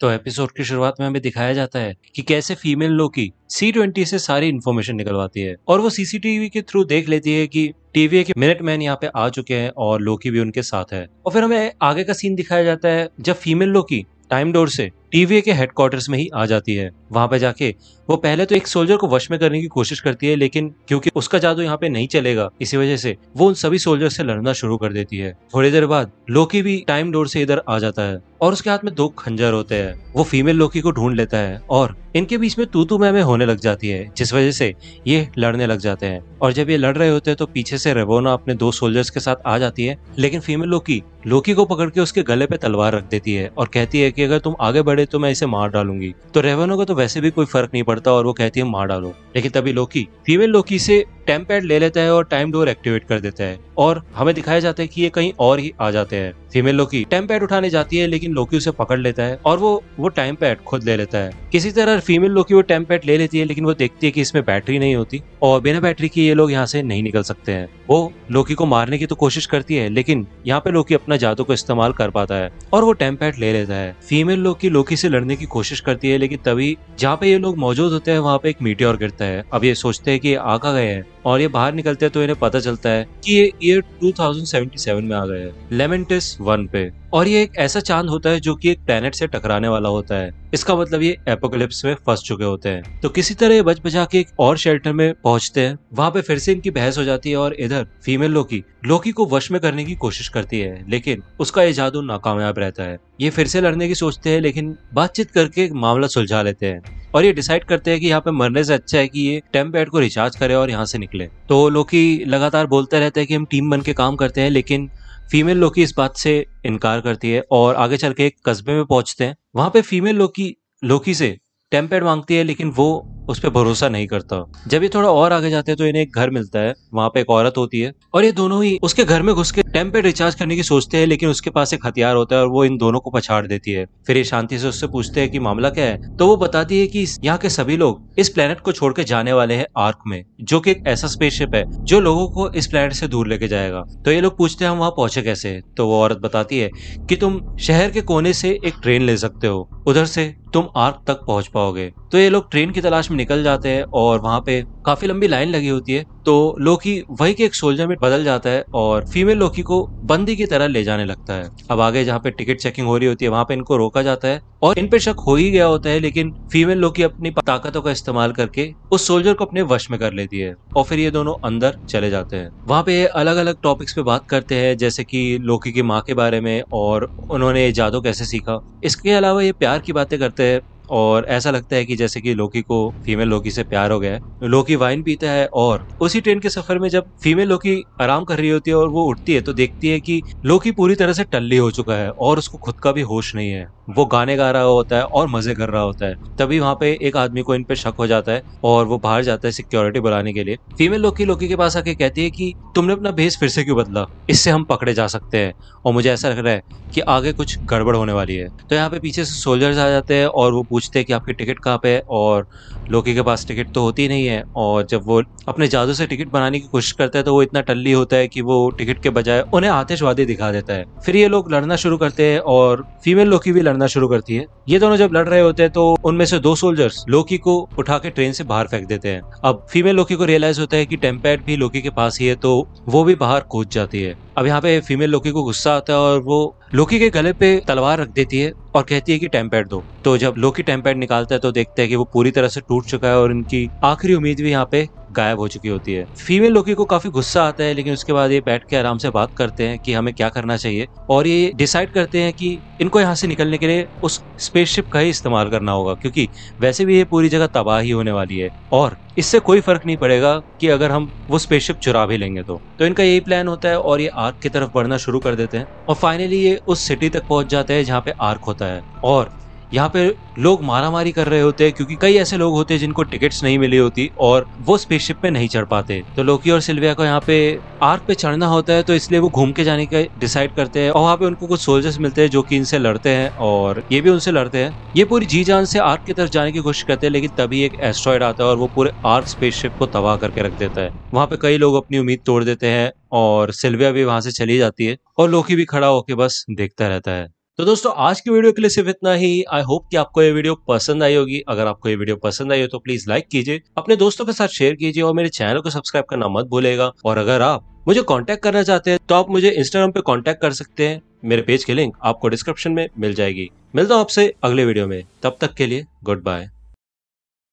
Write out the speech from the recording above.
तो एपिसोड की शुरुआत में हमें दिखाया जाता है कि कैसे फीमेल लोकी सी ट्वेंटी से सारी इन्फॉर्मेशन निकलवाती है और वो सीसीटीवी के थ्रू देख लेती है कि टीवीए के मिनट मैन यहाँ पे आ चुके हैं और लोकी भी उनके साथ है और फिर हमें आगे का सीन दिखाया जाता है जब फीमेल लोकी टाइम डोर से टीवीए के हेडक्वार्टर्स में ही आ जाती है वहाँ पे जाके वो पहले तो एक सोल्जर को वश में करने की कोशिश करती है लेकिन क्योंकि उसका जादू यहाँ पे नहीं चलेगा इसी वजह से वो उन सभी सोल्जर से लड़ना शुरू कर देती है थोड़ी देर बाद लोकी भी टाइम डोर से इधर आ जाता है और उसके हाथ में दो खंजर होते हैं वो फीमेल लोकी को ढूंढ लेता है और इनके बीच में तू तू मैं होने लग जाती है जिस वजह से ये लड़ने लग जाते हैं और जब ये लड़ रहे होते हैं तो पीछे से रेबोना अपने दो सोल्जर्स के साथ आ जाती है लेकिन फीमेल लोकी लोकी को पकड़ के उसके गले पे तलवार रख देती है और कहती है कि अगर तुम आगे बढ़े तो मैं इसे मार डालूंगी तो रेबोना को तो वैसे भी कोई फर्क नहीं पड़ता और वो कहती है मार डालो लेकिन तभी लोकी फीमेल लोकी से टेम पैड ले लेता है और टाइम डोर एक्टिवेट कर देता है और हमें दिखाया जाता है कि ये कहीं और ही आ जाते हैं फीमेल लोकी टाइम पैड उठाने जाती है लेकिन लोकी उसे पकड़ लेता है और वो वो टाइम पैड खुद ले लेता है किसी तरह फीमेल लोकी वो टाइम पैड ले लेती है लेकिन वो देखती है कि इसमें बैटरी नहीं होती और बिना बैटरी की ये लोग यहाँ से नहीं निकल सकते हैं वो लोकी को मारने की तो कोशिश करती है लेकिन यहाँ पे लोकी अपना जादू को इस्तेमाल कर पाता है और वो टेम पैड ले लेता है फीमेल लोकी लोकी से लड़ने की कोशिश करती है लेकिन तभी जहाँ पे ये लोग मौजूद होते हैं वहाँ पे एक मीटियोर गिरता है अब ये सोचते हैं कि आका गए हैं और ये बाहर निकलते हैं तो इन्हें पता चलता है कि ये ईयर 2077 में आ गए हैं लेमेंटिस वन पे और ये एक ऐसा चांद होता है जो कि एक प्लेनेट से टकराने वाला होता है इसका मतलब ये एपोकलिप्स में फंस चुके होते हैं तो किसी तरह बच बचा के एक और शेल्टर में पहुंचते हैं वहाँ पे फिर से इनकी बहस हो जाती है और इधर फीमेल लोकी लोकी को वश में करने की कोशिश करती है लेकिन उसका ये जादू नाकामयाब रहता है ये फिर से लड़ने की सोचते है लेकिन बातचीत करके मामला सुलझा लेते हैं और ये डिसाइड करते हैं कि यहाँ पे मरने से अच्छा है कि ये टेम्प पैड को रिचार्ज करे और यहाँ से निकले तो लोकी लगातार बोलते रहते हैं कि हम टीम बन के काम करते हैं लेकिन फीमेल लोकी इस बात से इनकार करती है और आगे चल के एक कस्बे में पहुंचते हैं वहां पे फीमेल लोकी लोकी से टेम्पेड मांगती है लेकिन वो उस पर भरोसा नहीं करता जब ये थोड़ा और आगे जाते हैं तो इन्हें एक घर मिलता है वहाँ पे एक औरत होती है और ये दोनों ही उसके घर में घुस के टेम पे रिचार्ज करने की सोचते हैं लेकिन उसके पास एक हथियार होता है और वो इन दोनों को पछाड़ देती है फिर ये शांति से उससे पूछते हैं कि मामला क्या है तो वो बताती है कि यहाँ के सभी लोग इस प्लेनेट को छोड़ के जाने वाले हैं आर्क में जो कि एक ऐसा स्पेसशिप है जो लोगों को इस प्लेनेट से दूर लेके जाएगा तो ये लोग पूछते हैं हम वहाँ पहुंचे कैसे तो वो औरत बताती है कि तुम शहर के कोने से एक ट्रेन ले सकते हो उधर से तुम आर्क तक पहुंच पाओगे तो ये लोग ट्रेन की तलाश में निकल जाते हैं और वहाँ पे काफी लंबी लाइन लगी होती है तो लोकी वही के एक सोल्जर में बदल जाता है और फीमेल लोकी को बंदी की तरह ले जाने लगता है अब आगे जहाँ पे टिकट चेकिंग हो रही होती है वहाँ पे इनको रोका जाता है और इन पे शक हो ही गया होता है लेकिन फीमेल लोकी अपनी ताकतों का इस्तेमाल करके उस सोल्जर को अपने वश में कर लेती है और फिर ये दोनों अंदर चले जाते हैं वहाँ पे अलग अलग टॉपिक्स पे बात करते हैं जैसे की लोकी की माँ के बारे में और उन्होंने जादू कैसे सीखा इसके अलावा ये प्यार की बातें करते हैं और ऐसा लगता है कि जैसे कि लोकी को फीमेल लोकी से प्यार हो गया है लोकी वाइन पीता है और उसी ट्रेन के सफर में जब फीमेल लोकी आराम कर रही होती है और वो उठती है तो देखती है कि लोकी पूरी तरह से टल्ली हो चुका है और उसको खुद का भी होश नहीं है वो गाने गा रहा होता है और मज़े कर रहा होता है तभी वहाँ पे एक आदमी को इन पे शक हो जाता है और वो बाहर जाता है सिक्योरिटी बुलाने के लिए फीमेल लोकी लोकी के पास आके कहती है कि तुमने अपना भेस फिर से क्यों बदला इससे हम पकड़े जा सकते हैं और मुझे ऐसा लग रहा है कि आगे कुछ गड़बड़ होने वाली है तो यहाँ पे पीछे से सोल्जर्स आ जाते हैं और वो पूछते हैं कि आपकी टिकट कहाँ पे है और लोकी के पास टिकट तो होती नहीं है और जब वो अपने जादू से टिकट बनाने की कोशिश करता है तो वो इतना टल्ली होता है कि वो टिकट के बजाय उन्हें आतिशवादी दिखा देता है फिर ये लोग लड़ना शुरू करते हैं और फीमेल लोकी भी लड़ना करना शुरू करती है ये दोनों जब लड़ रहे होते हैं तो उनमें से दो सोल्जर्स लोकी को उठा के ट्रेन से बाहर फेंक देते हैं अब फीमेल लोकी को रियलाइज होता है कि टेम्पैड भी लोकी के पास ही है तो वो भी बाहर कूद जाती है अब यहाँ पे फीमेल लोकी को गुस्सा आता है और वो लोकी के गले पे तलवार रख देती है और कहती है कि टेम्पैड दो तो जब लोकी टेम्पैड निकालता है तो देखते हैं कि वो पूरी तरह से टूट चुका है और इनकी आखिरी उम्मीद भी यहाँ पे गायब हो चुकी होती है फीमेल लोकी को काफी गुस्सा आता है लेकिन उसके बाद ये बैठ के आराम से बात करते हैं कि हमें क्या करना चाहिए और ये डिसाइड करते हैं कि इनको यहाँ से निकलने के लिए उस स्पेसशिप का ही इस्तेमाल करना होगा क्योंकि वैसे भी ये पूरी जगह तबाह ही होने वाली है और इससे कोई फर्क नहीं पड़ेगा कि अगर हम वो स्पेसशिप चुरा भी लेंगे तो तो इनका यही प्लान होता है और ये आर्क की तरफ बढ़ना शुरू कर देते हैं और फाइनली ये उस सिटी तक पहुंच जाते हैं जहाँ पे आर्क होता है और यहाँ पे लोग मारा मारी कर रहे होते हैं क्योंकि कई ऐसे लोग होते हैं जिनको टिकट्स नहीं मिली होती और वो स्पेसशिप पे नहीं चढ़ पाते तो लोकी और सिल्विया को यहाँ पे आर्क पे चढ़ना होता है तो इसलिए वो घूम के जाने का डिसाइड करते हैं और वहाँ पे उनको कुछ सोल्जर्स मिलते हैं जो कि इनसे लड़ते हैं और ये भी उनसे लड़ते हैं ये पूरी जी जान से आर्क की तरफ जाने की कोशिश करते हैं लेकिन तभी एक एस्ट्रॉयड आता है और वो पूरे आर्क स्पेसशिप को तबाह करके रख देता है वहाँ पे कई लोग अपनी उम्मीद तोड़ देते हैं और सिल्विया भी वहां से चली जाती है और लोकी भी खड़ा होके बस देखता रहता है तो दोस्तों आज की वीडियो के लिए सिर्फ इतना ही आई होप कि आपको ये वीडियो पसंद आई होगी अगर आपको ये वीडियो पसंद आई हो तो प्लीज लाइक कीजिए अपने दोस्तों के साथ शेयर कीजिए और मेरे चैनल को सब्सक्राइब करना मत भूलेगा और अगर आप मुझे कांटेक्ट करना चाहते हैं तो आप मुझे इंस्टाग्राम पे कॉन्टेक्ट कर सकते हैं मेरे पेज की लिंक आपको डिस्क्रिप्शन में मिल जाएगी मिलता हूँ आपसे अगले वीडियो में तब तक के लिए गुड बाय